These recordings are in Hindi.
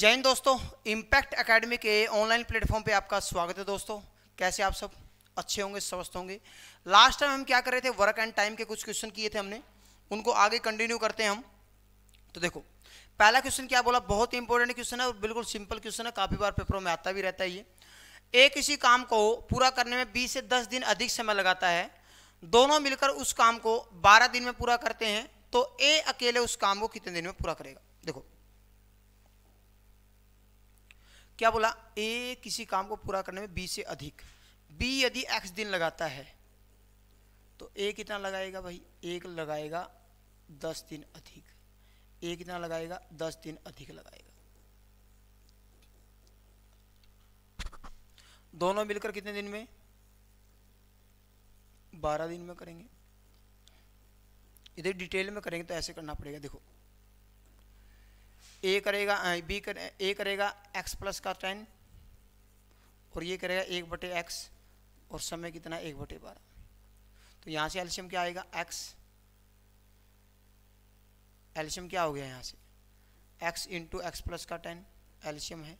जैन दोस्तों इम्पैक्ट एकेडमी के ऑनलाइन प्लेटफॉर्म पे आपका स्वागत है दोस्तों कैसे आप सब अच्छे होंगे स्वस्थ होंगे लास्ट टाइम हम क्या कर रहे थे वर्क एंड टाइम के कुछ क्वेश्चन किए थे हमने उनको आगे कंटिन्यू करते हैं हम तो देखो पहला क्वेश्चन क्या बोला बहुत इंपॉर्टेंट क्वेश्चन है और बिल्कुल सिंपल क्वेश्चन है काफ़ी बार पेपरों में आता भी रहता है ये एक किसी काम को पूरा करने में बीस से दस दिन अधिक समय लगाता है दोनों मिलकर उस काम को बारह दिन में पूरा करते हैं तो ए अकेले उस काम को कितने दिन में पूरा करेगा देखो क्या बोला ए किसी काम को पूरा करने में बी से अधिक बी यदि एक्स दिन लगाता है तो ए कितना लगाएगा भाई एक लगाएगा दस दिन अधिक ए कितना लगाएगा दस दिन अधिक लगाएगा दोनों मिलकर कितने दिन में बारह दिन में करेंगे इधर डिटेल में करेंगे तो ऐसे करना पड़ेगा देखो ए करेगा बी करे ए करेगा एक्स प्लस का टेन और ये करेगा एक बटे एक्स और समय कितना एक बटे बारह तो यहाँ से एल्शियम क्या आएगा एक्स एल्शियम क्या हो गया यहाँ से एक्स इंटू एक्स प्लस का टेन एल्शियम है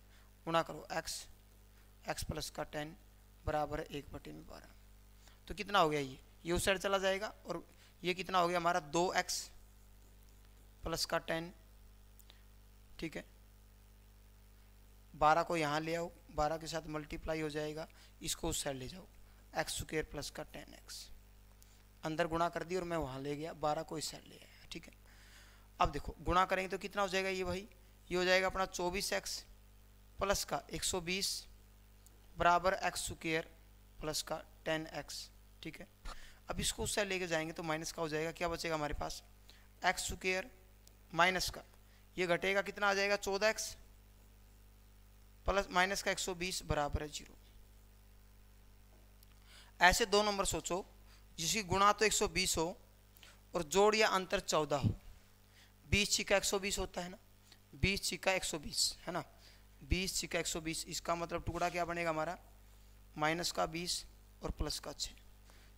गुणा करो एक्स एक्स प्लस का टेन बराबर एक बटे में बारह तो कितना हो गया ये ये उस साइड चला जाएगा और ये कितना हो गया हमारा दो एक्स प्लस का टेन ठीक है बारह को यहाँ ले आओ बारह के साथ मल्टीप्लाई हो जाएगा इसको उस साइड ले जाओ एक्स स्क्र प्लस का टेन एक्स अंदर गुणा कर दिया और मैं वहाँ ले गया बारह को इस साइड ले आया ठीक है अब देखो गुणा करेंगे तो कितना हो जाएगा ये भाई ये हो जाएगा अपना चौबीस एक्स प्लस का एक सौ बीस बराबर एक्स स्क्र प्लस का टेन एक्स ठीक है अब इसको उस साइड लेके जाएंगे तो माइनस का हो जाएगा क्या बचेगा हमारे पास एक्स स्क्र माइनस का ये घटेगा कितना आ जाएगा चौदह एक्स प्लस माइनस का 120 बराबर है जीरो ऐसे दो नंबर सोचो जिसकी गुणा तो 120 हो और जोड़ या अंतर 14 हो बीस छिका 120 होता है ना बीस छिका 120 है ना बीस छिका 120 इसका मतलब टुकड़ा क्या बनेगा हमारा माइनस का 20 और प्लस का छः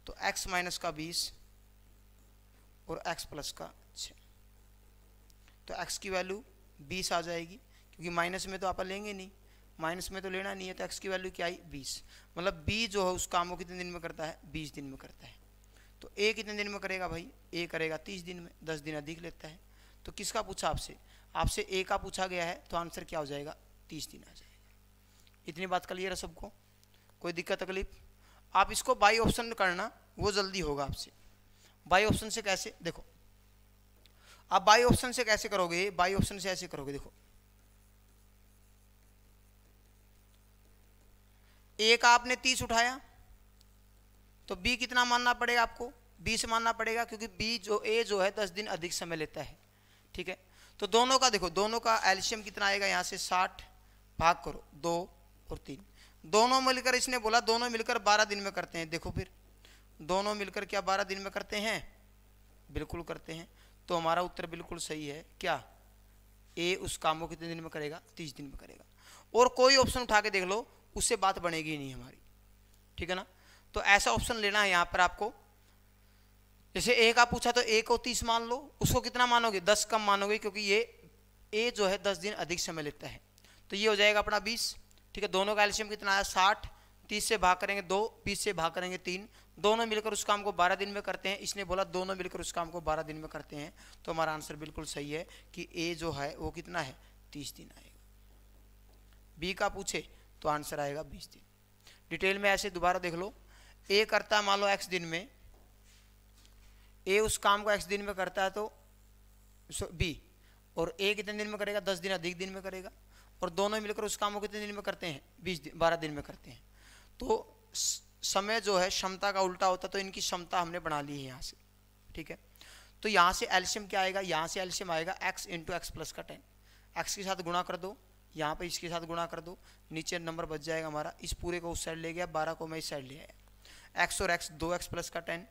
तो x माइनस का 20 और x प्लस का तो एक्स की वैल्यू बीस आ जाएगी क्योंकि माइनस में तो आप लेंगे नहीं माइनस में तो लेना नहीं है तो एक्स की वैल्यू क्या आई बीस मतलब बी जो है उस काम को कितने दिन में करता है बीस दिन में करता है तो ए कितने दिन में करेगा भाई ए करेगा तीस दिन में दस दिन अधिक लेता है तो किसका पूछा आपसे आपसे ए का पूछा गया है तो आंसर क्या हो जाएगा तीस दिन आ जाएगा इतनी बात क्लियर है सबको कोई दिक्कत तकलीफ आप इसको बाई ऑप्शन करना वो जल्दी होगा आपसे बाई ऑप्शन से कैसे देखो आप बाई ऑप्शन से कैसे करोगे बाई ऑप्शन से ऐसे करोगे देखो एक आपने तीस उठाया तो बी कितना मानना पड़ेगा आपको बी से मानना पड़ेगा क्योंकि बी जो ए जो है दस दिन अधिक समय लेता है ठीक है तो दोनों का देखो दोनों का एल्शियम कितना आएगा यहां से साठ भाग करो दो और तीन दोनों मिलकर इसने बोला दोनों मिलकर बारह दिन में करते हैं देखो फिर दोनों मिलकर क्या बारह दिन में करते हैं बिल्कुल करते हैं तो हमारा उत्तर बिल्कुल सही है क्या ए उस काम को कितने दिन में करेगा तीस दिन में करेगा और कोई ऑप्शन उठा के देख लो उससे बात बनेगी नहीं हमारी ठीक है ना तो ऐसा ऑप्शन लेना है यहाँ पर आपको जैसे ए का पूछा तो ए को तीस मान लो उसको कितना मानोगे दस कम मानोगे क्योंकि ये ए जो है दस दिन अधिक समय लेता है तो ये हो जाएगा अपना बीस ठीक है दोनों का एल्शियम कितना आया साठ तीस से भाग करेंगे दो बीस से भाग करेंगे तीन दोनों मिलकर उस काम को बारह दिन में करते हैं इसने बोला दोनों मिलकर उस काम को बारह दिन में करते हैं तो हमारा आंसर बिल्कुल सही है कि ए जो है वो कितना है तीस दिन आएगा बी का पूछे तो आंसर आएगा बीस दिन डिटेल में ऐसे दोबारा देख लो ए करता मान लो एक्स दिन में ए उस काम को एक्स दिन में करता है तो बी और ए कितने दिन में करेगा दस दिन अधिक दिन में करेगा और दोनों मिलकर उस काम को कितने दिन में करते हैं बीस दिन बारह दिन में करते हैं तो समय जो है क्षमता का उल्टा होता तो इनकी क्षमता हमने बना ली है यहाँ से ठीक है तो यहाँ से एल्शियम क्या आएगा यहाँ से एल्शियम आएगा एक्स इंटू एक्स प्लस का टेन एक्स के साथ गुणा कर दो यहाँ पर इसके साथ गुणा कर दो नीचे नंबर बच जाएगा हमारा इस पूरे को उस साइड ले गया बारह को मैं इस साइड ले आया एक्स और एक्स दो एक्स प्लस का टेन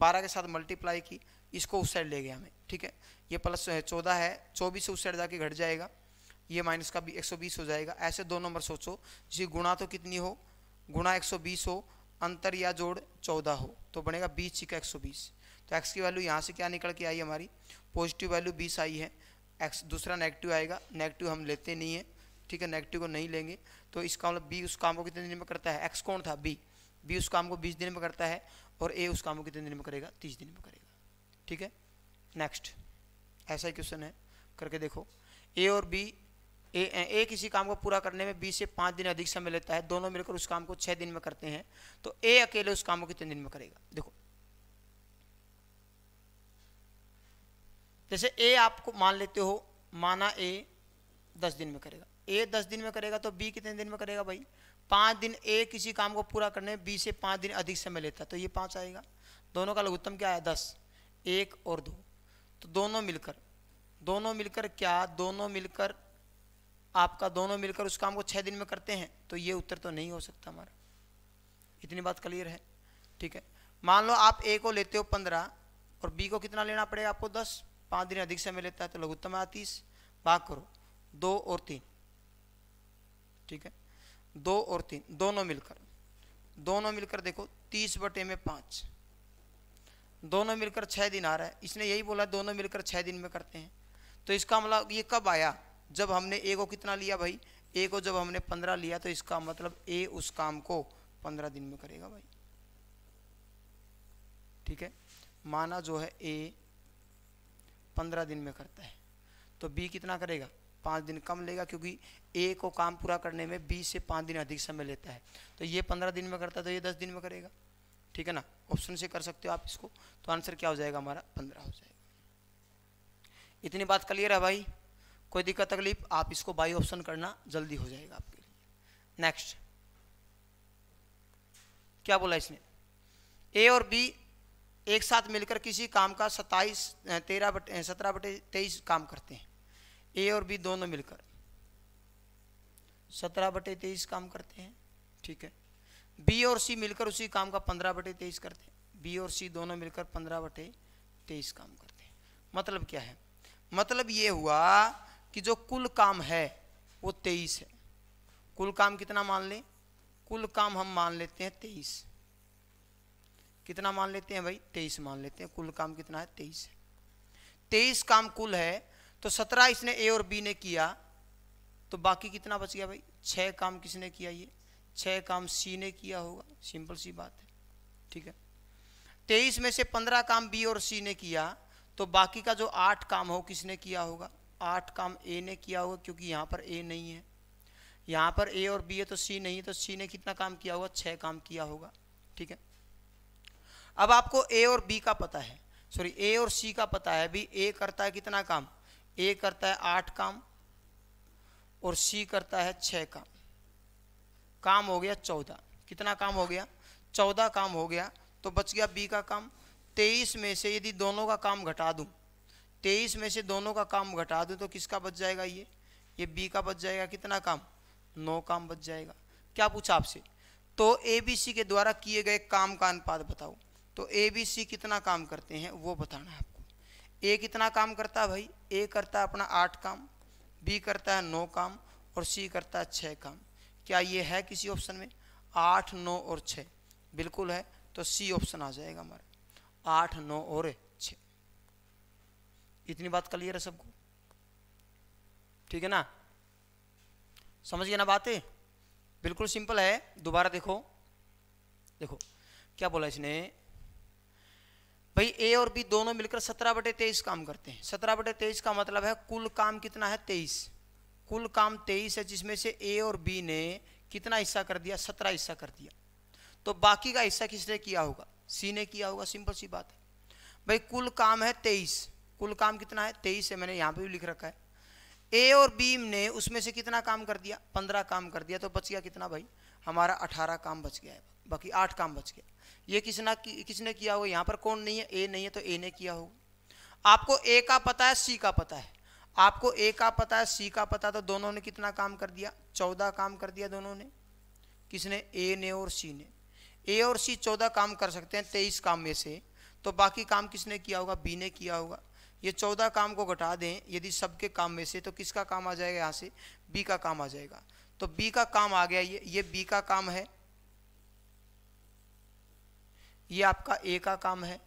बारह के साथ मल्टीप्लाई की इसको उस साइड ले गया हमें ठीक है ये प्लस चौदह है चौबीस उस साइड जाके घट जाएगा ये माइनस का भी एक हो जाएगा ऐसे दो नंबर सोचो जी गुणा तो कितनी हो गुणा एक हो अंतर या जोड़ चौदह हो तो बनेगा बीस चिका एक सौ बीस तो एक्स की वैल्यू यहाँ से क्या निकल के आई हमारी पॉजिटिव वैल्यू बीस आई है एक्स दूसरा नेगेटिव आएगा नेगेटिव हम लेते नहीं हैं ठीक है नेगेटिव को नहीं लेंगे तो इसका मतलब बी उस काम को कितने दिन में करता है एक्स कौन था बी बी उस काम को बीस दिन में करता है और ए उस काम को कितने दिन में करेगा तीस दिन में करेगा ठीक है नेक्स्ट ऐसा ही क्वेश्चन है करके देखो ए और बी ए, ए किसी काम को पूरा करने में बीस से पाँच दिन अधिक समय लेता है दोनों मिलकर उस काम को छः दिन में करते हैं तो ए अकेले उस काम को कितने दिन में करेगा देखो जैसे ए आपको मान लेते हो माना ए दस दिन में करेगा ए दस दिन में करेगा तो बी कितने दिन में करेगा भाई पाँच दिन ए किसी काम को पूरा करने में बी से पाँच दिन अधिक समय लेता है तो ये पाँच आएगा दोनों का लघुत्तम क्या है दस एक और दो तो दोनों मिलकर दोनों मिलकर क्या दोनों मिलकर आपका दोनों मिलकर उस काम को छः दिन में करते हैं तो ये उत्तर तो नहीं हो सकता हमारा इतनी बात क्लियर है ठीक है मान लो आप ए को लेते हो पंद्रह और बी को कितना लेना पड़ेगा आपको दस पाँच दिन अधिक समय लेता है तो लघुत्तम आया तीस भाग करो दो और तीन ठीक है दो और तीन दोनों मिलकर दोनों मिलकर देखो तीस बटे में पाँच दोनों मिलकर छः दिन आ रहा है इसने यही बोला दोनों मिलकर छः दिन में करते हैं तो इसका मतलब ये कब आया जब हमने ए को कितना लिया भाई ए को जब हमने पंद्रह लिया तो इसका मतलब ए उस काम को पंद्रह दिन में करेगा भाई ठीक है माना जो है ए पंद्रह दिन में करता है तो बी कितना करेगा पाँच दिन कम लेगा क्योंकि ए को काम पूरा करने में बी से पाँच दिन अधिक समय लेता है तो ये पंद्रह दिन में करता है तो ये दस दिन में करेगा ठीक है ना ऑप्शन से कर सकते हो आप इसको तो आंसर क्या हो जाएगा हमारा पंद्रह हो जाएगा इतनी बात क्लियर है भाई कोई दिक्कत तकलीफ आप इसको बाई ऑप्शन करना जल्दी हो जाएगा आपके लिए नेक्स्ट क्या बोला इसने ए और बी एक साथ मिलकर किसी काम का सत्ताईस तेरह बटे सत्रह बटे तेईस काम करते हैं ए और बी दोनों मिलकर सत्रह बटे तेईस काम करते हैं ठीक है बी और सी मिलकर उसी काम का पंद्रह बटे तेईस करते हैं बी और सी दोनों मिलकर पंद्रह बटे तेईस काम करते हैं मतलब क्या है मतलब ये हुआ कि जो कुल काम है वो तेईस है कुल काम कितना मान लें कुल काम हम मान लेते हैं तेईस कितना मान लेते हैं भाई तेईस मान लेते हैं कुल काम कितना है तेईस है तेईस काम कुल है तो सत्रह इसने ए और बी ने किया तो बाकी कितना बच गया भाई छः काम किसने किया ये छः काम सी ने किया होगा सिंपल सी बात है ठीक है तेईस में से पंद्रह काम बी और सी ने किया तो बाकी का जो आठ काम हो किसने किया होगा आठ काम ए ने किया होगा क्योंकि यहाँ पर ए नहीं है यहाँ पर ए और बी है तो सी नहीं है तो सी ने कितना काम किया होगा छः काम किया होगा ठीक है अब आपको ए और बी का पता है सॉरी ए और सी का पता है भी ए करता है कितना काम ए करता है आठ काम और सी करता है छः काम काम हो गया चौदह कितना काम हो गया चौदह काम हो गया तो बच गया बी का काम तेईस में से यदि दोनों का काम घटा दूँ तेईस में से दोनों का काम घटा दूँ तो किसका बच जाएगा ये ये बी का बच जाएगा कितना काम नौ काम बच जाएगा क्या पूछा आपसे तो ए बी सी के द्वारा किए गए काम का अनुपात बताओ तो ए बी सी कितना काम करते हैं वो बताना है आपको ए कितना काम करता है भाई ए करता है अपना आठ काम बी करता है नौ काम और सी करता है छः काम क्या ये है किसी ऑप्शन में आठ नौ और छः बिल्कुल है तो सी ऑप्शन आ जाएगा हमारा आठ नौ और इतनी बात क्लियर है सबको ठीक है ना समझ गया ना बातें बिल्कुल सिंपल है दोबारा देखो देखो क्या बोला इसने भाई ए और बी दोनों मिलकर सत्रह बटे तेईस काम करते हैं सत्रह बटे तेईस का मतलब है कुल काम कितना है तेईस कुल काम तेईस है जिसमें से ए और बी ने कितना हिस्सा कर दिया सत्रह हिस्सा कर दिया तो बाकी का हिस्सा किसने किया होगा सी ने किया होगा सिंपल सी बात है भाई कुल काम है तेईस कुल काम कितना है तेईस है मैंने यहाँ पे भी लिख रखा है ए और बी ने उसमें से कितना काम कर दिया पंद्रह काम कर दिया तो बच गया कितना भाई हमारा अठारह काम बच गया है बाकी आठ काम बच गया ये किसना कि, किसने किया होगा यहाँ पर कौन नहीं है ए नहीं है तो ए ने किया होगा आपको ए का पता है सी का पता है आपको ए का पता है सी का पता तो दोनों ने कितना काम कर दिया चौदह काम कर दिया दोनों ने किसने ए ने और सी ने ए और सी चौदह काम कर सकते हैं तेईस काम में से तो बाकी काम किसने किया होगा बी ने किया होगा ये चौदह काम को घटा दें यदि सबके काम में से तो किसका काम आ जाएगा यहाँ से बी का काम आ जाएगा तो बी का काम आ गया ये ये बी का काम है ये आपका ए का काम है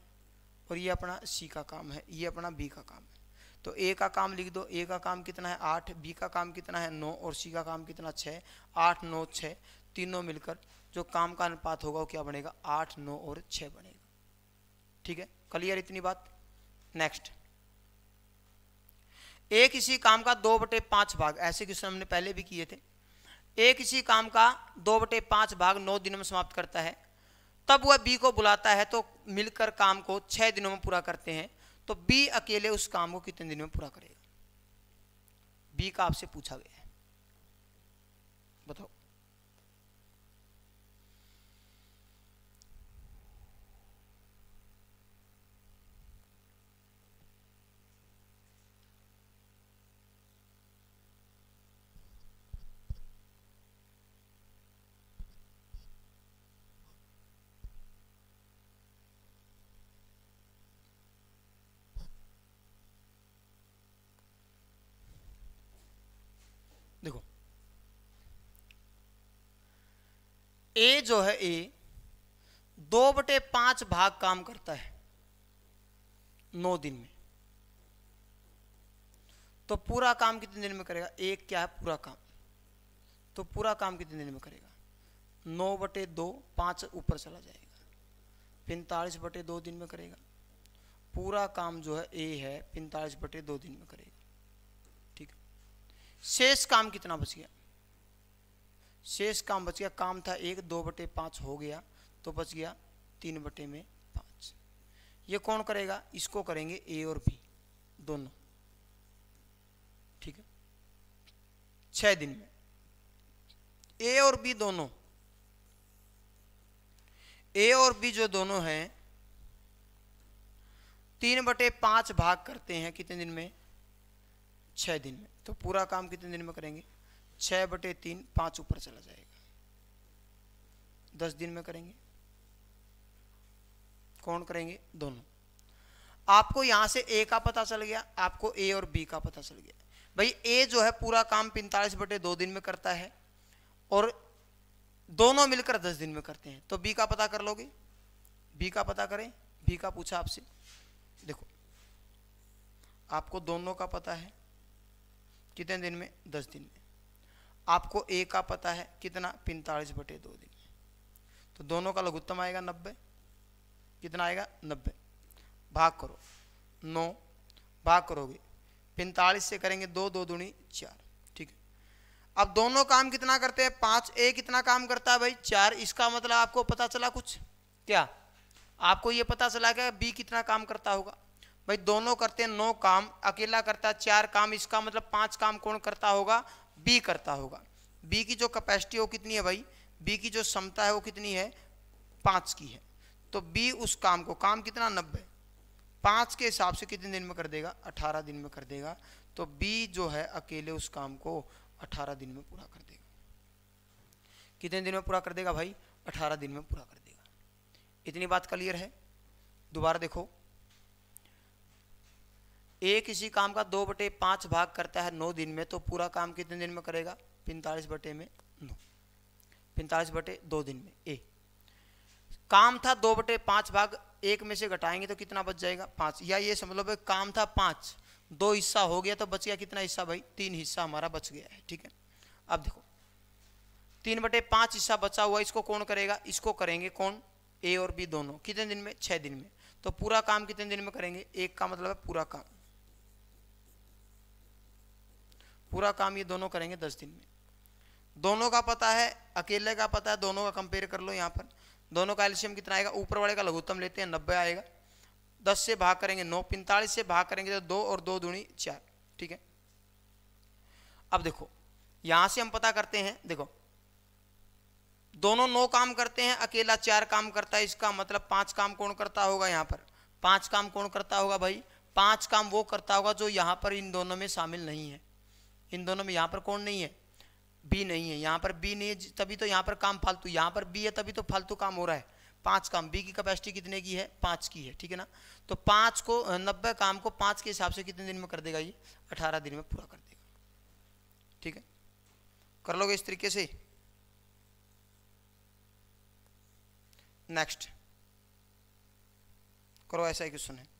और ये अपना सी का काम है ये अपना बी का काम है तो ए का काम लिख दो ए का काम कितना है आठ बी का काम कितना है नौ और सी का काम कितना छः आठ नौ छः तीनों मिलकर जो काम का अनुपात होगा वो क्या बनेगा आठ नौ और छः बनेगा ठीक है क्लियर इतनी बात नेक्स्ट एक इसी काम का दो बटे पांच भाग ऐसे क्वेश्चन हमने पहले भी किए थे एक इसी काम का दो बटे पांच भाग नौ दिनों में समाप्त करता है तब वह बी को बुलाता है तो मिलकर काम को छह दिनों में पूरा करते हैं तो बी अकेले उस काम को कितने दिनों में पूरा करेगा बी का आपसे पूछा गया है बताओ देखो ए जो है ए दो बटे पांच भाग काम करता है नौ दिन में तो पूरा काम कितने दिन में करेगा एक क्या है पूरा काम तो पूरा काम कितने दिन में करेगा नौ बटे दो पांच ऊपर चला जाएगा पैंतालीस बटे दो दिन में करेगा पूरा काम जो है ए है पैंतालीस बटे दो दिन में करेगा शेष काम कितना बच गया शेष काम बच गया काम था एक दो बटे पांच हो गया तो बच गया तीन बटे में पांच ये कौन करेगा इसको करेंगे ए और बी दोनों ठीक है छह दिन में ए और बी दोनों ए और बी जो दोनों हैं तीन बटे पांच भाग करते हैं कितने दिन में छह दिन में तो पूरा काम कितने दिन में करेंगे छः बटे तीन पाँच ऊपर चला जाएगा दस दिन में करेंगे कौन करेंगे दोनों आपको यहां से ए का पता चल गया आपको ए और बी का पता चल गया भाई ए जो है पूरा काम पैंतालीस बटे दो दिन में करता है और दोनों मिलकर दस दिन में करते हैं तो बी का पता कर लोगे बी का पता करें बी का पूछा आपसे देखो आपको दोनों का पता है कितने दिन में दस दिन में आपको ए का पता है कितना पैंतालीस बटे दो दिन तो दोनों का लघुत्तम आएगा नब्बे कितना आएगा नब्बे भाग करो नौ भाग करोगे पैंतालीस से करेंगे दो दो दूनी चार ठीक है अब दोनों काम कितना करते हैं पाँच ए कितना काम करता है भाई चार इसका मतलब आपको पता चला कुछ क्या आपको ये पता चला क्या बी कितना काम करता होगा भाई दोनों करते हैं नौ काम अकेला करता है चार काम इसका मतलब पांच काम कौन करता होगा बी करता होगा बी की जो कैपेसिटी हो कितनी है भाई बी की जो क्षमता है वो कितनी है पाँच की है तो बी उस काम को काम कितना नब्बे पाँच के हिसाब से कितने दिन में कर देगा अठारह दिन में कर देगा तो बी जो है अकेले उस काम को अठारह दिन में पूरा कर देगा कितने दिन में पूरा कर देगा भाई अठारह दिन में पूरा कर देगा इतनी बात क्लियर है दोबारा देखो एक इसी काम का दो बटे पांच भाग करता है नौ दिन में तो पूरा काम कितने दिन में करेगा पैंतालीस बटे में नौ पैंतालीस बटे दो दिन में ए काम था दो बटे पांच भाग एक में से घटाएंगे तो कितना बच जाएगा पांच या ये समझ लो भाई काम था पांच दो हिस्सा हो गया तो बच गया कितना हिस्सा भाई तीन हिस्सा हमारा बच गया है ठीक है अब देखो तीन बटे पांच हिस्सा बचा हुआ इसको कौन करेगा इसको करेंगे कौन ए और बी दोनों कितने दिन में छह दिन में तो पूरा काम कितने दिन में करेंगे एक का मतलब है पूरा काम पूरा काम ये दोनों करेंगे दस दिन में दोनों का पता है अकेले का पता है दोनों का कंपेयर कर लो यहाँ पर दोनों का एल्शियम कितना आएगा ऊपर वाले का लघुत्तम लेते हैं नब्बे आएगा दस से भाग करेंगे नौ पैंतालीस से भाग करेंगे तो दो और दो दूनी चार ठीक है अब देखो यहाँ से हम पता करते हैं देखो दोनों नौ काम करते हैं अकेला चार काम करता है इसका मतलब पांच काम कौन करता होगा यहाँ पर पांच काम कौन करता होगा भाई पांच काम वो करता होगा जो यहाँ पर इन दोनों में शामिल नहीं है इन दोनों में यहाँ पर कौन नहीं है बी नहीं है यहाँ पर बी नहीं है तभी तो यहाँ पर काम फालतू यहाँ पर बी है तभी तो फालतू काम हो रहा है पाँच काम बी की कैपेसिटी कितने की है पाँच की है ठीक है ना तो पाँच को नब्बे काम को पाँच के हिसाब से कितने दिन में कर देगा ये अठारह दिन में पूरा कर देगा ठीक है कर लोगे इस तरीके से नेक्स्ट करो ऐसा ही क्वेश्चन है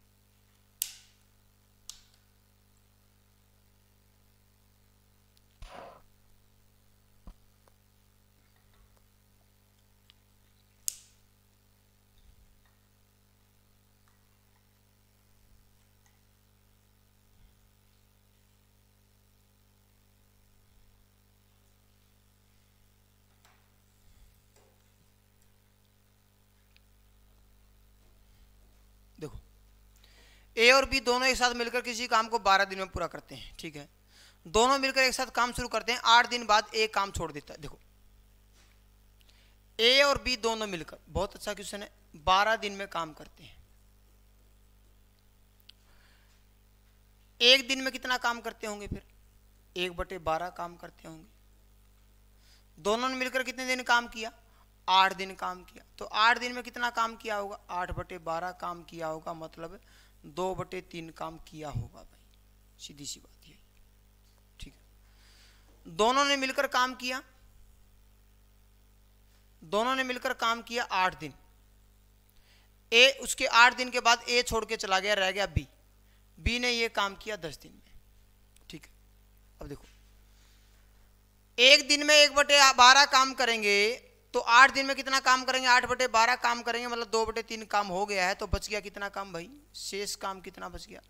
ए और बी दोनों एक साथ मिलकर किसी काम को बारह दिन में पूरा करते हैं ठीक है दोनों मिलकर एक साथ काम शुरू करते हैं आठ दिन बाद ए काम छोड़ देता है देखो ए और बी दोनों मिलकर बहुत अच्छा क्वेश्चन है बारह दिन में काम करते हैं एक दिन में कितना काम करते होंगे फिर एक बटे बारह काम करते होंगे दोनों ने मिलकर कितने दिन काम किया आठ दिन काम किया तो आठ दिन में कितना काम किया होगा आठ बटे बारह काम किया होगा मतलब है? दो बटे तीन काम किया होगा भाई सीधी सी बात है ठीक है दोनों ने मिलकर काम किया दोनों ने मिलकर काम किया आठ दिन ए उसके आठ दिन के बाद ए छोड़ के चला गया रह गया बी बी ने ये काम किया दस दिन में ठीक है अब देखो एक दिन में एक बटे बारह काम करेंगे तो आठ दिन में कितना काम करेंगे आठ बटे बारह काम करेंगे मतलब दो बटे तीन काम हो गया है तो बच गया कितना काम भाई शेष काम कितना बच गया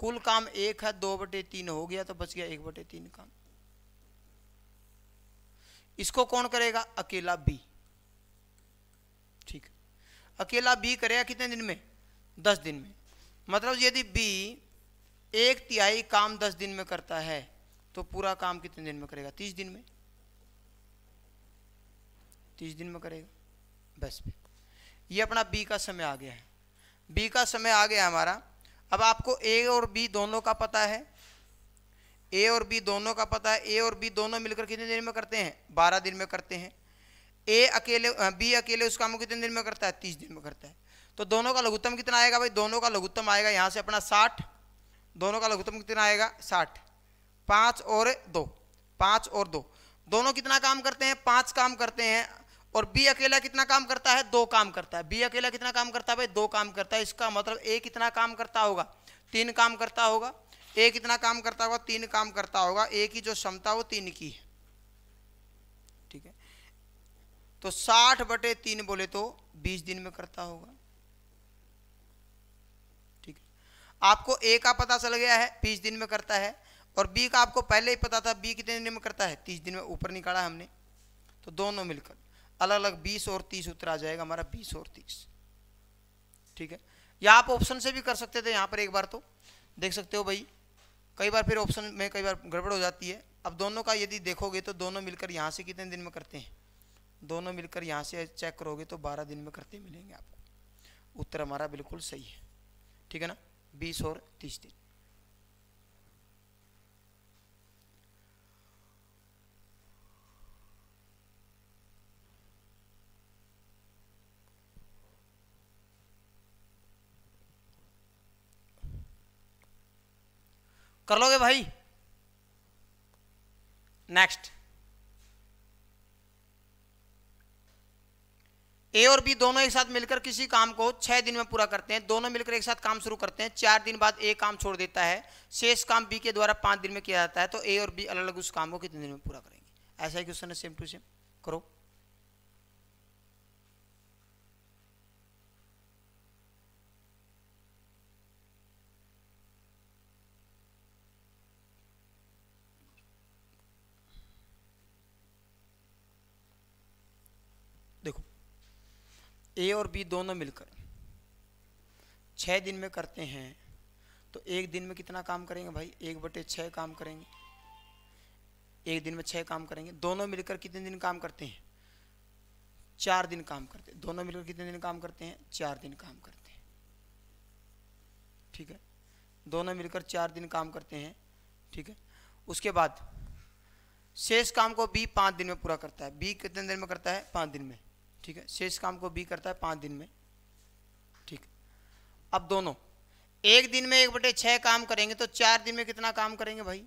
कुल काम एक है दो बटे तीन हो गया तो बच गया एक बटे तीन काम इसको कौन करेगा अकेला बी ठीक अकेला बी करेगा कितने दिन में दस दिन में मतलब यदि बी एक तिहाई काम दस दिन में करता है तो पूरा काम कितने दिन में करेगा तीस दिन में तीस दिन में करेगा बस ये अपना बी का समय आ गया है बी का समय आ गया हमारा अब आपको ए और बी दोनों का पता है ए और बी दोनों का पता है ए और बी दोनों मिलकर कितने दिन में करते हैं बारह दिन में करते हैं ए अकेले बी अकेले उस काम को कितने दिन में करता है तीस दिन में करता है तो दोनों का लघुत्तम कितना आएगा भाई दोनों का लघुत्तम आएगा यहाँ से अपना साठ दोनों का लघुत्तम कितना आएगा साठ पांच और दो पांच और दो दोनों कितना काम करते हैं पांच काम करते हैं और बी अकेला कितना काम करता है दो काम करता है बी अकेला कितना काम करता है भाई दो काम करता है इसका मतलब ए कितना काम करता होगा तीन काम करता होगा ए कितना काम करता होगा तीन काम करता होगा ए की जो क्षमता वो तीन की है ठीक है तो साठ बटे तीन बोले तो बीस दिन में करता होगा ठीक है आपको ए का पता चल गया है बीस दिन में करता है और बी का आपको पहले ही पता था बी कितने दिन में करता है तीस दिन में ऊपर निकाला हमने तो दोनों मिलकर अलग अलग बीस और तीस उत्तर आ जाएगा हमारा बीस और तीस ठीक है या आप ऑप्शन से भी कर सकते थे यहाँ पर एक बार तो देख सकते हो भाई कई बार फिर ऑप्शन में कई बार गड़बड़ हो जाती है अब दोनों का यदि देखोगे तो दोनों मिलकर यहाँ से कितने दिन में करते हैं दोनों मिलकर यहाँ से चेक करोगे तो बारह दिन में करते मिलेंगे आपको उत्तर हमारा बिल्कुल सही है ठीक है ना बीस और तीस दिन कर लोगे भाई नेक्स्ट ए और बी दोनों एक साथ मिलकर किसी काम को छह दिन में पूरा करते हैं दोनों मिलकर एक साथ काम शुरू करते हैं चार दिन बाद ए काम छोड़ देता है शेष काम बी के द्वारा पांच दिन में किया जाता है तो ए और बी अलग अलग उस काम को कितने दिन में पूरा करेंगे ऐसा ही क्वेश्चन है सेम टू सेम करो ए और बी दोनों मिलकर छः दिन में करते हैं तो एक दिन में कितना काम करेंगे भाई एक बटे छः काम करेंगे एक दिन में छः काम करेंगे दोनों मिलकर कितने दिन काम करते हैं चार दिन काम करते हैं दोनों मिलकर कितने दिन काम करते हैं चार दिन काम करते हैं ठीक है दोनों मिलकर चार दिन काम करते हैं ठीक है उसके बाद शेष काम को बी पाँच दिन में पूरा करता है बी कितने दिन में करता है पाँच दिन में ठीक है शेष काम को बी करता है पाँच दिन में ठीक अब दोनों एक दिन में एक बटे छः काम करेंगे तो चार दिन में कितना काम करेंगे भाई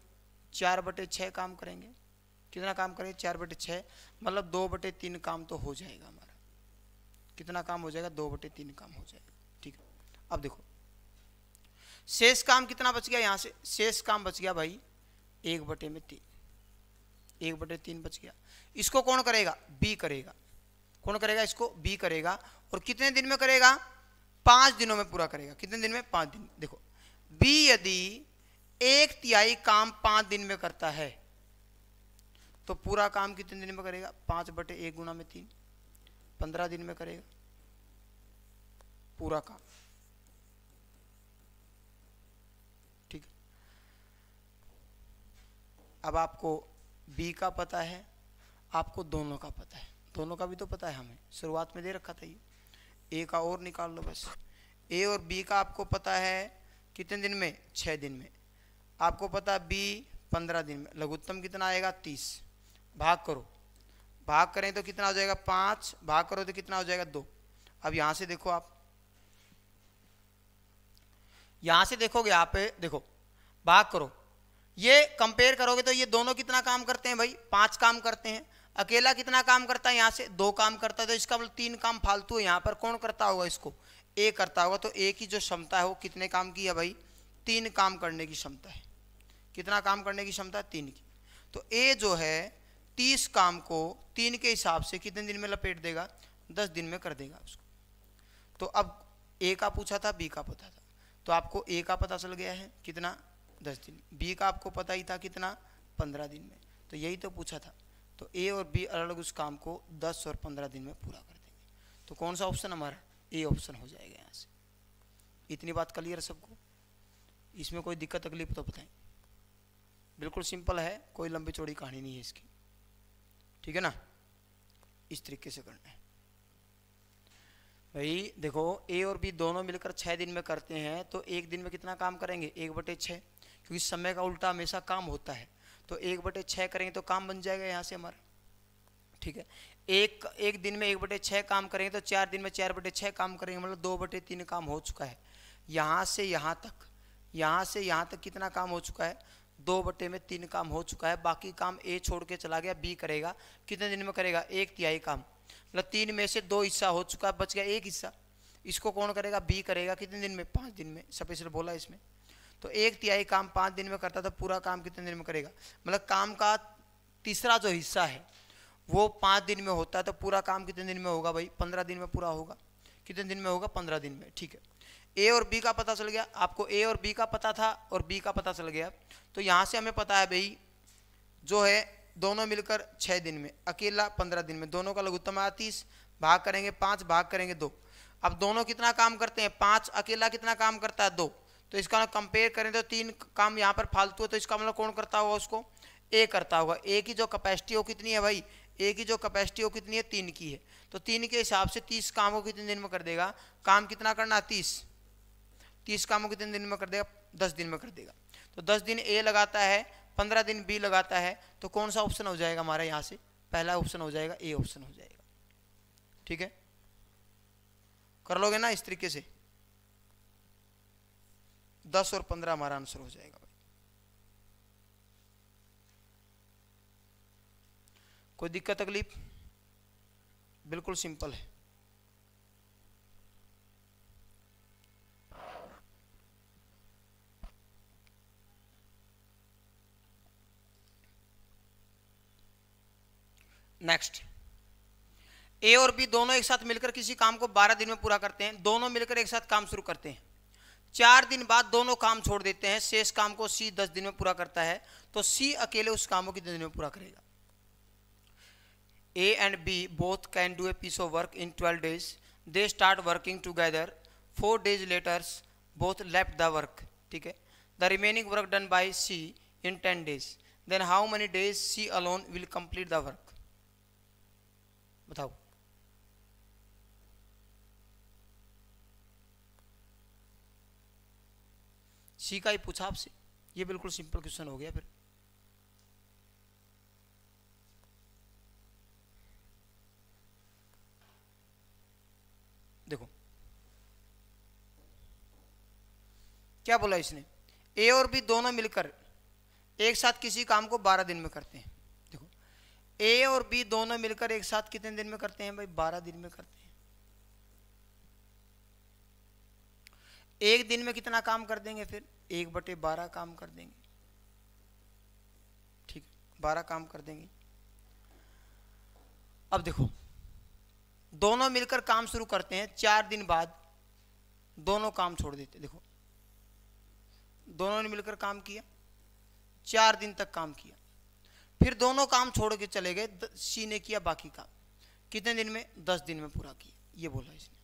चार बटे छः काम करेंगे कितना काम करेंगे चार बटे छः मतलब दो बटे तीन काम तो हो जाएगा हमारा कितना काम हो जाएगा दो बटे तीन काम हो जाएगा ठीक है अब देखो शेष काम कितना बच गया यहाँ से शेष काम बच गया भाई एक बटे में तीन एक बटे तीन बच गया इसको कौन करेगा बी करेगा कौन करेगा इसको बी करेगा और कितने दिन में करेगा पांच दिनों में पूरा करेगा कितने दिन में पांच दिन देखो बी यदि एक तिहाई काम पांच दिन में करता है तो पूरा काम कितने दिन में करेगा पांच बटे एक गुना में तीन पंद्रह दिन में करेगा पूरा काम ठीक अब आपको बी का पता है आपको दोनों का पता है दोनों का भी तो पता है हमें शुरुआत में दे रखा था ये ए का और निकाल लो बस ए और बी का आपको पता है कितने दिन में छः दिन में आपको पता है बी पंद्रह दिन में लघुत्तम कितना आएगा तीस भाग करो भाग करें तो कितना हो जाएगा पाँच भाग करो तो कितना हो जाएगा दो अब यहाँ से देखो आप यहाँ से देखोगे यहाँ पे देखो भाग करो ये कंपेयर करोगे तो ये दोनों कितना काम करते हैं भाई पाँच काम करते हैं अकेला कितना काम करता है यहाँ से दो काम करता है तो इसका मतलब तीन काम फालतू है यहाँ पर कौन करता होगा इसको ए करता होगा तो ए की जो क्षमता है वो कितने काम की है भाई तीन काम करने की क्षमता है कितना काम करने की क्षमता है तीन की तो ए जो है तीस काम को तीन के हिसाब से कितने दिन में लपेट देगा दस दिन में कर देगा उसको तो अब ए का पूछा था बी का पता था तो आपको ए का पता चल गया है कितना दस दिन बी का आपको पता ही था कितना पंद्रह दिन में तो यही तो पूछा था तो ए और बी अलग अलग उस काम को दस और पंद्रह दिन में पूरा कर देंगे तो कौन सा ऑप्शन हमारा ए ऑप्शन हो जाएगा यहाँ से इतनी बात क्लियर सबको इसमें कोई दिक्कत तकलीफ तो बताएं बिल्कुल सिंपल है कोई लंबी चौड़ी कहानी नहीं है इसकी ठीक है ना इस तरीके से करना है भाई देखो ए और बी दोनों मिलकर छः दिन में करते हैं तो एक दिन में कितना काम करेंगे एक बटे छः क्योंकि समय का उल्टा हमेशा काम होता है तो एक बटे छः करेंगे तो काम बन जाएगा यहाँ से हमारा ठीक है एक एक दिन में एक बटे छः काम करेंगे तो चार दिन में चार बटे छः काम करेंगे मतलब दो बटे तीन काम हो चुका है यहाँ से यहाँ तक यहाँ से यहाँ तक कितना काम हो चुका है दो बटे में तीन काम हो चुका है बाकी काम ए छोड़ के चला गया बी करेगा कितने दिन में करेगा एक तिहाई काम मतलब तीन में से दो हिस्सा हो चुका है बच गया एक हिस्सा इसको कौन करेगा बी करेगा कितने दिन में पाँच दिन में स्पेशल बोला इसमें तो एक तिहाई काम पाँच दिन में करता तो पूरा काम कितने दिन में करेगा मतलब काम का तीसरा जो हिस्सा है वो पाँच दिन में होता है तो पूरा काम कितने दिन में होगा भाई पंद्रह दिन में पूरा होगा कितने दिन में होगा पंद्रह दिन में ठीक है ए और बी का पता चल गया आपको ए और बी का पता था और बी का पता चल गया तो यहाँ से हमें पता है भाई जो है दोनों मिलकर छः दिन में अकेला पंद्रह दिन में दोनों का लघुत्तम आया तीस भाग करेंगे पाँच भाग करेंगे दो अब दोनों कितना काम करते हैं पाँच अकेला कितना काम करता है दो तो इसका कंपेयर मतलब करें तो तीन काम यहाँ पर फालतू है तो इसका मतलब कौन करता होगा उसको ए करता होगा ए की जो कैपेसिटी हो कितनी है भाई ए की जो कैपेसिटी हो कितनी है तीन की है तो तीन के हिसाब से तीस काम को कितने दिन में कर देगा काम कितना करना तीस तीस काम को कितने दिन में कर देगा दस दिन में कर देगा तो दस दिन ए लगाता है पंद्रह दिन बी लगाता है तो कौन सा ऑप्शन हो जाएगा हमारा यहाँ से पहला ऑप्शन हो जाएगा ए ऑप्शन हो जाएगा ठीक है कर लोगे ना इस तरीके से दस और पंद्रह हमारा आंसर हो जाएगा भाई कोई दिक्कत तकलीफ बिल्कुल सिंपल है नेक्स्ट ए और बी दोनों एक साथ मिलकर किसी काम को 12 दिन में पूरा करते हैं दोनों मिलकर एक साथ काम शुरू करते हैं चार दिन बाद दोनों काम छोड़ देते हैं शेष काम को सी दस दिन में पूरा करता है तो सी अकेले उस कामों की दस दिन में पूरा करेगा A and B both can do a piece of work in twelve days they start working together four days letters both left the work ठीक है the remaining work done by C in ten days then how many days C alone will complete the work बताओ सी का ही पूछा आपसे ये बिल्कुल सिंपल क्वेश्चन हो गया फिर देखो क्या बोला इसने ए और बी दोनों मिलकर एक साथ किसी काम को बारह दिन में करते हैं देखो ए और बी दोनों मिलकर एक साथ कितने दिन में करते हैं भाई बारह दिन में करते हैं एक दिन में कितना काम कर देंगे फिर एक बटे बारह काम कर देंगे ठीक बारह काम कर देंगे अब देखो दोनों मिलकर काम शुरू करते हैं चार दिन बाद दोनों काम छोड़ देते देखो दोनों ने मिलकर काम किया चार दिन तक काम किया फिर दोनों काम छोड़ के चले गए सी ने किया बाकी काम कितने दिन में दस दिन में पूरा किया ये बोला इसने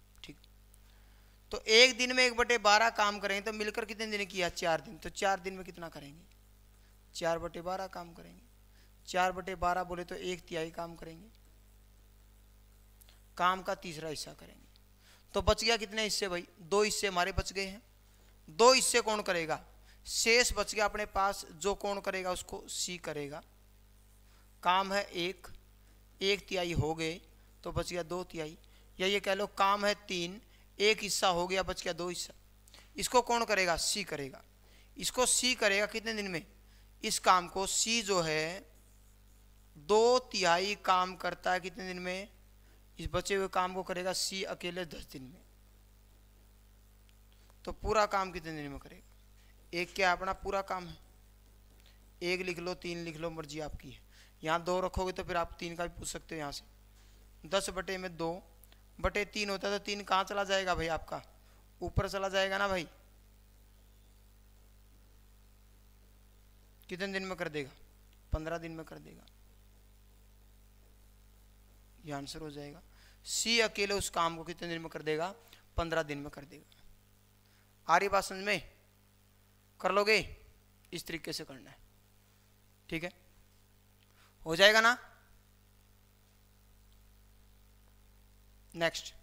तो एक दिन में एक बटे बारह काम करेंगे तो मिलकर कितने दिन किया चार दिन तो चार दिन में कितना करेंगे चार बटे बारह काम करेंगे चार बटे बारह बोले तो एक तिहाई काम करेंगे काम का तीसरा हिस्सा करेंगे तो बच गया कितने हिस्से भाई दो हिस्से हमारे बच गए हैं दो हिस्से कौन करेगा शेष बच गया अपने पास जो कौन करेगा उसको सी करेगा काम है एक एक तिहाई हो गए तो बच गया दो तिहाई या ये कह लो काम है तीन एक हिस्सा हो गया बच गया दो हिस्सा इसको कौन करेगा सी करेगा इसको सी करेगा कितने दिन में इस काम को सी जो है दो तिहाई काम करता है कितने दिन में इस बचे हुए काम को करेगा सी अकेले दस दिन में तो पूरा काम कितने दिन में करेगा एक क्या अपना पूरा काम है एक लिख लो तीन लिख लो मर्जी आपकी है यहाँ दो रखोगे तो फिर आप तीन का भी पूछ सकते हो यहाँ से दस बटे में दो बटे तीन होता तो तीन कहाँ चला जाएगा भाई आपका ऊपर चला जाएगा ना भाई कितने दिन में कर देगा पंद्रह दिन में कर देगा ये आंसर हो जाएगा सी अकेले उस काम को कितने दिन में कर देगा पंद्रह दिन में कर देगा आ रही बात समझ में कर लोगे इस तरीके से करना है ठीक है हो जाएगा ना नेक्स्ट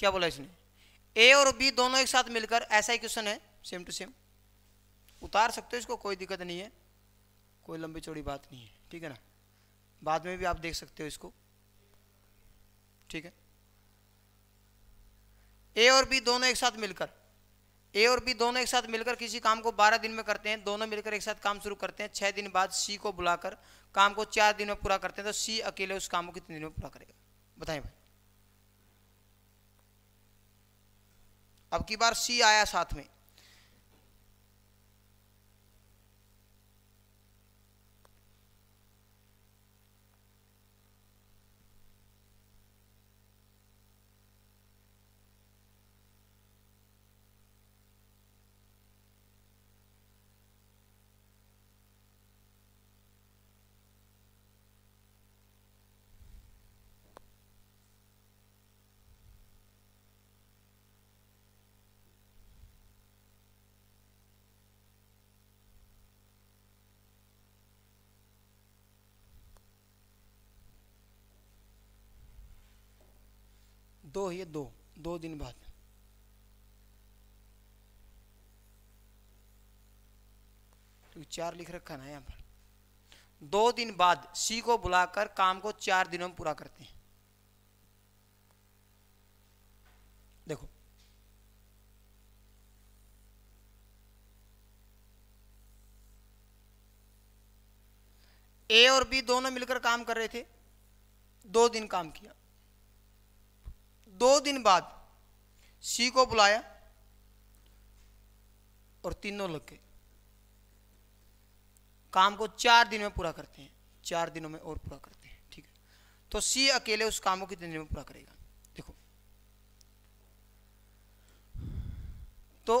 क्या बोला इसने ए और बी दोनों एक साथ मिलकर ऐसा ही क्वेश्चन है सेम टू सेम उतार सकते हो इसको कोई दिक्कत नहीं है कोई लंबी चौड़ी बात नहीं है ठीक है ना बाद में भी आप देख सकते हो इसको ठीक है ए और बी दोनों एक साथ मिलकर ए और बी दोनों एक साथ मिलकर किसी काम को बारह दिन में करते हैं दोनों मिलकर एक साथ काम शुरू करते हैं छह दिन बाद सी को बुलाकर काम को चार दिन में पूरा करते हैं तो सी अकेले उस काम को कितने दिन में पूरा करेगा बताएं भाई अब की बार सी आया साथ में दो ये दो दो दिन बाद तो चार लिख रखा ना यहाँ पर दो दिन बाद सी को बुलाकर काम को चार दिनों में पूरा करते हैं देखो ए और बी दोनों मिलकर काम कर रहे थे दो दिन काम किया दो दिन बाद सी को बुलाया और तीनों लग गए काम को चार दिन में पूरा करते हैं चार दिनों में और पूरा करते हैं ठीक है तो सी अकेले उस काम को कितने दिन में पूरा करेगा देखो तो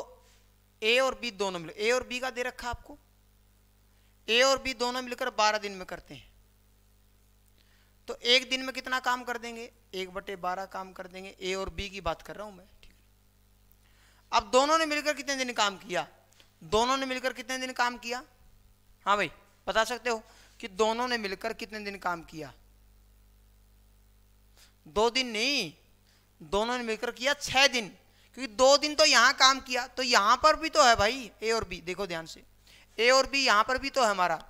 ए और बी दोनों मिले ए और बी का दे रखा आपको ए और बी दोनों मिलकर बारह दिन में करते हैं तो एक दिन में कितना काम कर देंगे एक बटे बारह काम कर देंगे ए और बी की बात कर रहा हूं मैं ठीक अब दोनों ने मिलकर कितने दिन काम किया दोनों ने मिलकर कितने दिन काम किया हाँ भाई बता सकते हो कि दोनों ने मिलकर कितने दिन काम किया दो दिन नहीं दोनों ने मिलकर किया छह दिन क्योंकि दो दिन तो यहां काम किया तो यहां पर भी तो है भाई ए और बी देखो ध्यान से ए और बी यहां पर भी तो है हमारा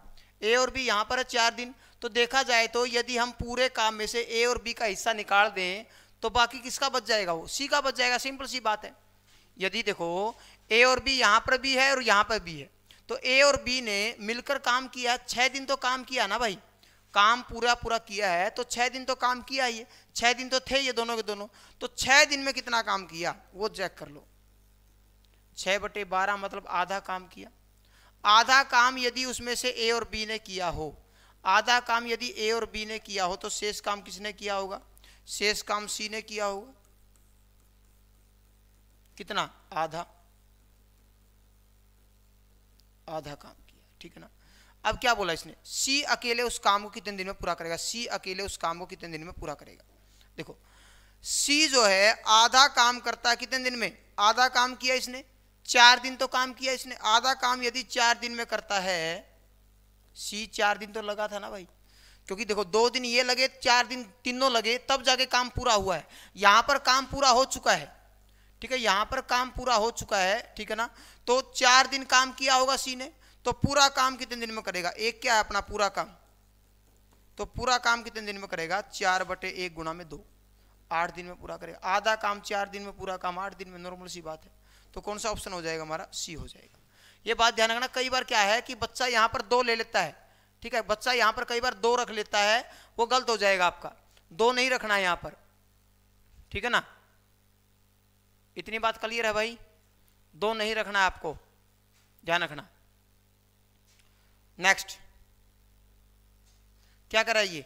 ए और बी यहां पर है चार दिन तो देखा जाए तो यदि हम पूरे काम में से ए और बी का हिस्सा निकाल दें तो बाकी किसका बच जाएगा वो सी का बच जाएगा सिंपल सी बात है यदि देखो ए और बी यहाँ पर भी है और यहाँ पर भी है तो ए और बी ने मिलकर काम किया छः दिन तो काम किया ना भाई काम पूरा पूरा किया है तो छः दिन तो काम किया ही है छः दिन तो थे ये दोनों के दोनों तो छः दिन में कितना काम किया वो चेक कर लो छः बटे बारह मतलब आधा काम किया आधा काम यदि उसमें से ए और बी ने किया हो आधा काम यदि ए और बी ने किया हो तो शेष काम किसने किया होगा शेष काम सी ने किया होगा कितना आधा आधा काम किया ठीक है ना अब क्या बोला इसने सी अकेले उस काम को कितने दिन में पूरा करेगा सी अकेले उस काम को कितने दिन में पूरा करेगा देखो सी जो है आधा काम करता है कितने दिन में आधा काम किया इसने चार दिन तो काम किया इसने आधा काम यदि चार दिन में करता है सी चार दिन तो लगा था ना भाई क्योंकि देखो दो दिन ये लगे चार दिन तीनों लगे तब जाके काम पूरा हुआ है यहाँ पर काम पूरा हो चुका है ठीक है यहाँ पर काम पूरा हो चुका है ठीक है ना तो चार दिन काम किया होगा सी ने तो पूरा काम कितने दिन में करेगा एक क्या है अपना पूरा काम तो पूरा काम कितने दिन में करेगा चार बटे एक गुणा में दो आठ दिन में पूरा करेगा आधा काम चार दिन में पूरा काम आठ दिन में नॉर्मल सी बात है तो कौन सा ऑप्शन हो जाएगा हमारा सी हो जाएगा ये बात ध्यान रखना कई बार क्या है कि बच्चा यहाँ पर दो ले लेता है ठीक है बच्चा यहाँ पर कई बार दो रख लेता है वो गलत हो जाएगा आपका दो नहीं रखना है यहाँ पर ठीक है ना इतनी बात क्लियर है भाई दो नहीं रखना है आपको ध्यान रखना नेक्स्ट क्या कराइए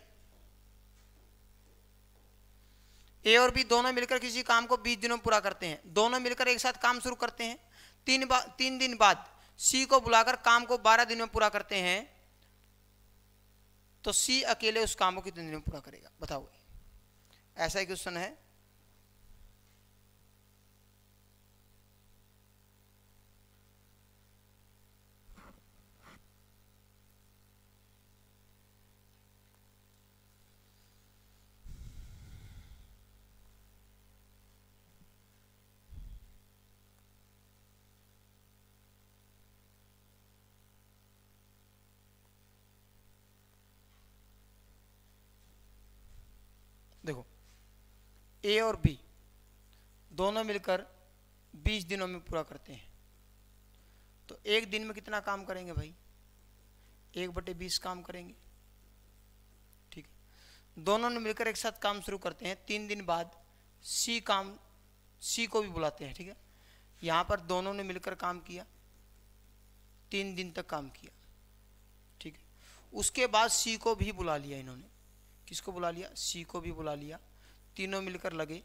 ए और बी दोनों मिलकर किसी काम को 20 दिनों में पूरा करते हैं दोनों मिलकर एक साथ काम शुरू करते हैं तीन बा, तीन दिन बाद सी को बुलाकर काम को बारह दिन में पूरा करते हैं तो सी अकेले उस काम को कितने दिन में पूरा करेगा बताओ ऐसा ही क्वेश्चन है देखो ए और बी दोनों मिलकर 20 दिनों में पूरा करते हैं तो एक दिन में कितना काम करेंगे भाई एक बटे बीस काम करेंगे ठीक दोनों ने मिलकर एक साथ काम शुरू करते हैं तीन दिन बाद सी काम सी को भी बुलाते हैं ठीक है यहाँ पर दोनों ने मिलकर काम किया तीन दिन तक काम किया ठीक है उसके बाद सी को भी बुला लिया इन्होंने किसको बुला लिया सी को भी बुला लिया तीनों मिलकर लगे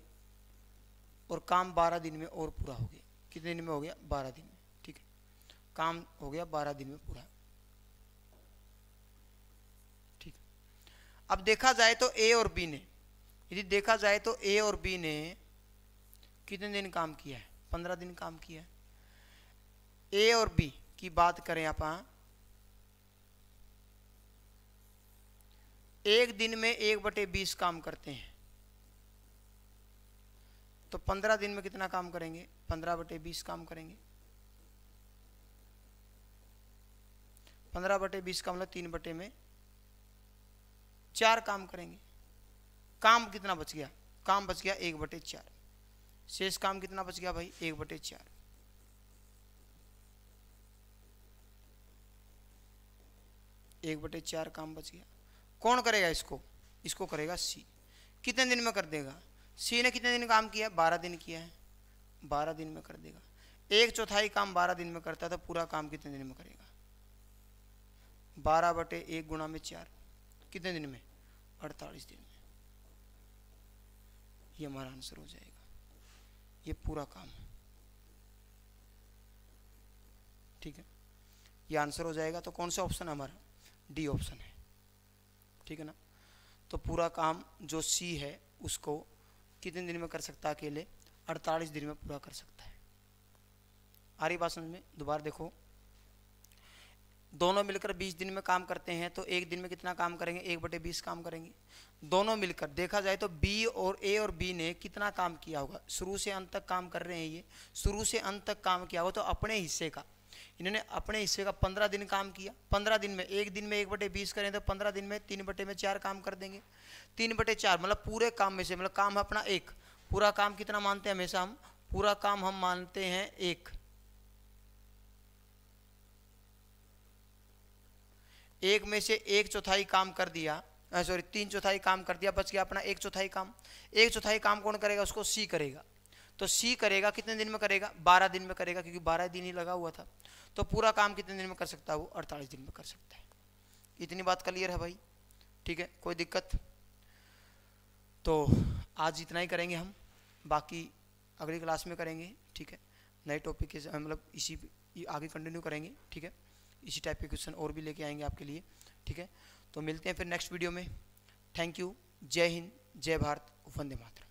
और काम बारह दिन में और पूरा हो गया कितने दिन में हो गया बारह दिन में ठीक है काम हो गया बारह दिन में पूरा ठीक अब देखा जाए तो ए और बी ने यदि देखा जाए तो ए और बी ने कितने दिन काम किया है पंद्रह दिन काम किया है ए और बी की बात करें आप हाँ। एक दिन में एक बटे बीस काम करते हैं तो पंद्रह दिन में कितना काम करेंगे पंद्रह बटे बीस काम करेंगे पंद्रह बटे बीस का मतलब तीन बटे में चार काम करेंगे काम कितना बच गया काम बच गया एक बटे चार शेष काम कितना बच गया भाई एक बटे चार एक बटे चार काम बच गया कौन करेगा इसको इसको करेगा सी कितने दिन में कर देगा सी ने कितने दिन काम किया बारह दिन किया है बारह दिन में कर देगा एक चौथाई काम बारह दिन में करता था तो पूरा काम कितने दिन में करेगा बारह बटे एक गुणा में चार कितने दिन में अड़तालीस दिन में ये हमारा आंसर हो जाएगा ये पूरा काम है ठीक है ये आंसर हो जाएगा तो कौन सा ऑप्शन हमारा डी ऑप्शन है ठीक है ना तो पूरा काम जो सी है उसको कितने दिन में कर सकता है अकेले अड़तालीस दिन में पूरा कर सकता है आ रही बात समझ में दोबारा देखो दोनों मिलकर बीस दिन में काम करते हैं तो एक दिन में कितना काम करेंगे एक बटे बीस काम करेंगे दोनों मिलकर देखा जाए तो बी और ए और बी ने कितना काम किया होगा शुरू से अंत तक काम कर रहे हैं ये शुरू से अंत तक काम किया होगा तो अपने हिस्से का इन्होंने अपने हिस्से का पंद्रह दिन काम किया पंद्रह दिन में एक दिन में एक बटे बीस करें तो पंद्रह दिन में तीन बटे में चार काम कर देंगे तीन बटे चार मतलब पूरे काम में से मतलब काम अपना एक पूरा काम कितना मानते हैं हमेशा हम पूरा काम हम मानते हैं एक एक में से एक चौथाई काम कर दिया सॉरी तीन चौथाई काम कर दिया बच गया अपना एक चौथाई काम एक चौथाई काम कौन करेगा उसको सी करेगा तो सी करेगा कितने दिन में करेगा बारह दिन में करेगा क्योंकि बारह दिन ही लगा हुआ था तो पूरा काम कितने दिन में कर सकता है वो अड़तालीस दिन में कर सकता है इतनी बात क्लियर है भाई ठीक है कोई दिक्कत तो आज इतना ही करेंगे हम बाकी अगली क्लास में करेंगे ठीक है नए टॉपिक के मतलब इसी आगे कंटिन्यू करेंगे ठीक है इसी टाइप के क्वेश्चन और भी लेके आएंगे आपके लिए ठीक है तो मिलते हैं फिर नेक्स्ट वीडियो में थैंक यू जय हिंद जय भारत वंदे मातरम